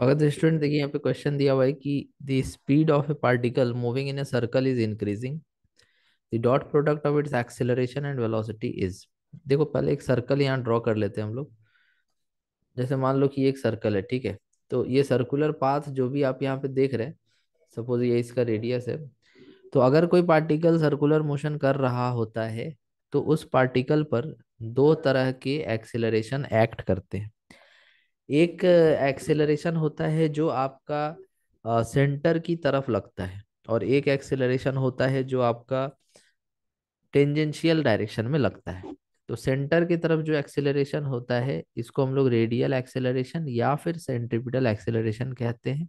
अगर स्टूडेंट देखिए यहाँ पे क्वेश्चन दिया हुआ है कि the speed of a particle moving in a circle is increasing the dot product of its acceleration and velocity is देखो पहले एक सर्कल यहाँ ड्रॉ कर लेते हैं हम लोग जैसे मान लो कि एक सर्कल है ठीक है तो ये सर्कुलर पाथ जो भी आप यहाँ पे देख रहे हैं सपोज ये इसका रेडियस है तो अगर कोई पार्टिकल सर्कुलर मोशन कर रहा होता है तो उस पार्टिकल पर दो तरह के एक्सेलरेशन एक्ट करते हैं एक एक्सेलरेशन होता है जो आपका सेंटर की तरफ लगता है और एक एक्सेलरेशन होता है जो आपका टेंजेंशियल डायरेक्शन में लगता है तो सेंटर की तरफ जो एक्सेलरेशन होता है इसको हम लोग रेडियल एक्सेलरेशन या फिर सेंट्रिपिटल एक्सेलरेशन कहते हैं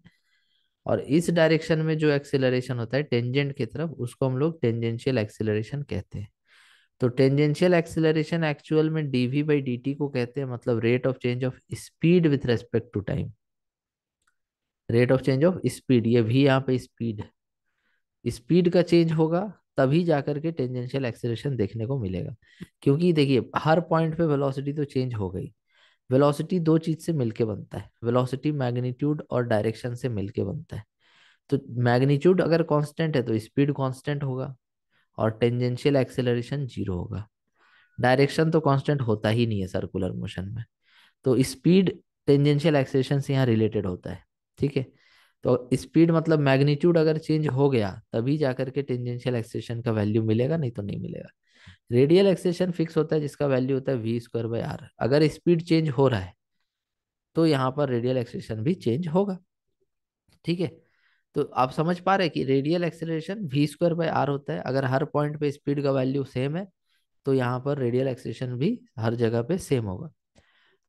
और इस डायरेक्शन में जो एक्सेलरेशन होता है टेंजेंट की तरफ उसको हम लोग टेंजेंशियल एक्सेलरेशन कहते हैं तो टेंजेंशियल एक्सेलरेशन एक्चुअल में D V by D T को कहते हैं मतलब rate of change of speed with respect to time rate of change of speed ये भी यहाँ पे स्पीड स्पीड का चेंज होगा तभी जाकर के टेंजेंशियल एक्सिलेशन देखने को मिलेगा क्योंकि देखिए हर पॉइंट पे वेलोसिटी तो चेंज हो गई वेलोसिटी दो चीज से मिलके बनता है वेलोसिटी मैग्नीट्यूड और डायरेक्शन से मिलके बनता है तो मैग्नीट्यूड अगर कांस्टेंट है तो स्पीड कांस्टेंट होगा और टेंजेंशियल एक्सेलरेशन जीरो होगा डायरेक्शन तो कांस्टेंट होता ही नहीं है सर्कुलर मोशन में तो स्पीड टेंजेंशियल एक्सेलरेशन से यहाँ रिलेटेड होता है ठीक है तो स्पीड मतलब मैग्नीट्यूड अगर चेंज हो गया तभी जा करके टेंजेंशियल एक्सेलरेशन का वैल्यू मिलेगा नहीं तो नहीं मिलेगा रेडियल एक्सेलरेशन फिक्स होता है जिसका वैल्यू होता है वी स्क्वायर बाई आर अगर स्पीड चेंज हो रहा है तो यहाँ पर रेडियल एक्सेलरेशन भी चेंज होगा ठीक है तो आप समझ पा रहे हैं कि radial acceleration V square by R होता है अगर हर पॉइंट पे स्पीड का वैल्यू सेम है तो यहाँ पर रेडियल एक्सेलरेशन भी हर जगह पे सेम होगा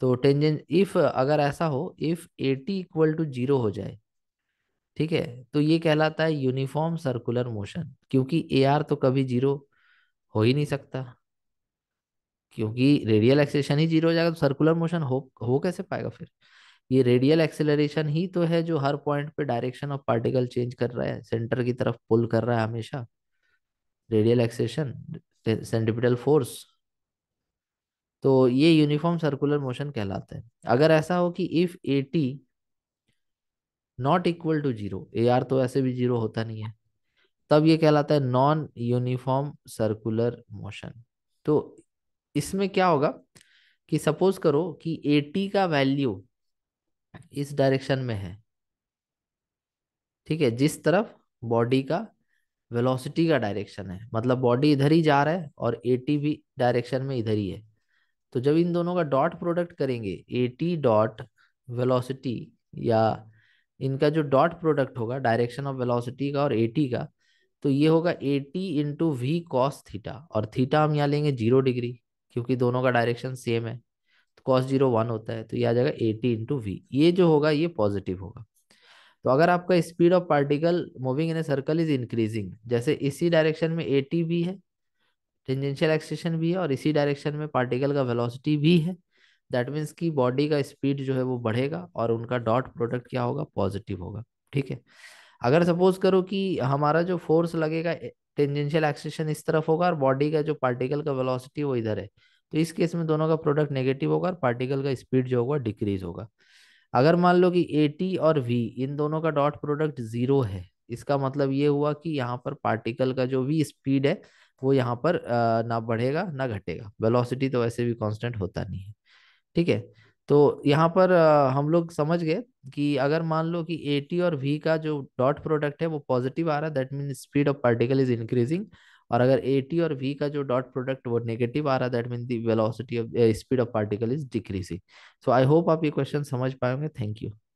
तो टेंजेंट इफ अगर ऐसा हो if T equal to zero हो जाए ठीक है तो ये कहलाता है यूनिफॉर्म सर्कुलर मोशन क्योंकि ए आर तो कभी जीरो हो ही नहीं सकता क्योंकि रेडियल एक्सेशन ही जीरो हो जाएगा तो सर्कुलर मोशन हो हो कैसे पाएगा फिर ये रेडियल एक्सेलरेशन ही तो है जो हर पॉइंट पे डायरेक्शन ऑफ पार्टिकल चेंज कर रहा है सेंटर की तरफ पुल कर रहा है हमेशा रेडियल एक्सेशन सेंटिपिटल फोर्स तो ये यूनिफॉर्म सर्कुलर मोशन कहलाता है अगर ऐसा हो कि if A T not equal to zero A R तो ऐसे भी जीरो होता नहीं है तब ये कहलाता है नॉन यूनिफॉर्म सर्कुलर मोशन तो इसमें क्या होगा कि सपोज करो कि ए टी का वैल्यू इस डायरेक्शन में है ठीक है जिस तरफ बॉडी का वेलोसिटी का डायरेक्शन है मतलब बॉडी इधर ही जा रहा है और ए टी भी डायरेक्शन में इधर ही है तो जब इन दोनों का डॉट प्रोडक्ट करेंगे ए टी डॉट वेलोसिटी या इनका जो डॉट प्रोडक्ट होगा डायरेक्शन ऑफ वेलोसिटी का और ए टी का तो ये होगा A T into V cos theta और थीटा हम यहाँ लेंगे जीरो डिग्री क्योंकि दोनों का डायरेक्शन सेम है कॉस जीरो वन होता है तो ये आ जाएगा एटी इंटू वी ये जो होगा ये पॉजिटिव होगा तो अगर आपका speed of particle moving in a circle is increasing जैसे इसी डायरेक्शन में ए टी भी है टेंजेंशियल एक्सेशन भी है और इसी डायरेक्शन में पार्टिकल का वेलोसिटी भी है दैट मीन्स की बॉडी का स्पीड जो है वो बढ़ेगा और उनका डॉट प्रोडक्ट क्या होगा पॉजिटिव होगा ठीक है अगर सपोज करो कि हमारा जो फोर्स लगेगा टेंजेंशियल एक्सेशन इस तरफ होगा और बॉडी का जो पार्टिकल का वेलोसिटी वो इधर है तो इस केस में दोनों का प्रोडक्ट नेगेटिव होगा और पार्टिकल का स्पीड जो होगा डिक्रीज होगा अगर मान लो कि ए और वी इन दोनों का डॉट प्रोडक्ट जीरो है इसका मतलब ये हुआ कि यहाँ पर पार्टिकल का जो भी स्पीड है वो यहाँ पर ना बढ़ेगा ना घटेगा वेलोसिटी तो वैसे भी कांस्टेंट होता नहीं है ठीक है तो यहाँ पर हम लोग समझ गए कि अगर मान लो कि ए और वी का जो डॉट प्रोडक्ट है वो पॉजिटिव आ रहा है that mean speed of particle is increasing और अगर ए टी और वी का जो डॉट प्रोडक्ट वो नेगेटिव आ रहा है that mean the velocity of speed of particle is decreasing so I hope आप ये क्वेश्चन समझ पाएंगे थैंक यू